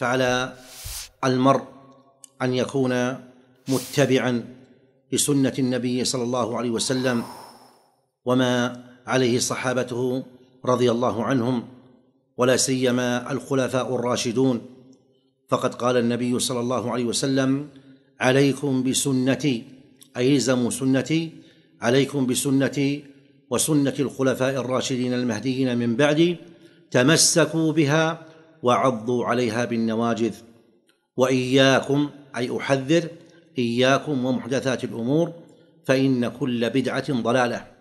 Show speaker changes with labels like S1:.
S1: فعلى المرء ان يكون متبعا لسنه النبي صلى الله عليه وسلم وما عليه صحابته رضي الله عنهم ولا سيما الخلفاء الراشدون فقد قال النبي صلى الله عليه وسلم عليكم بسنتي اي الزموا سنتي عليكم بسنتي وسنه الخلفاء الراشدين المهديين من بعدي تمسكوا بها وعضوا عليها بالنواجذ واياكم اي احذر اياكم ومحدثات الامور فان كل بدعه ضلاله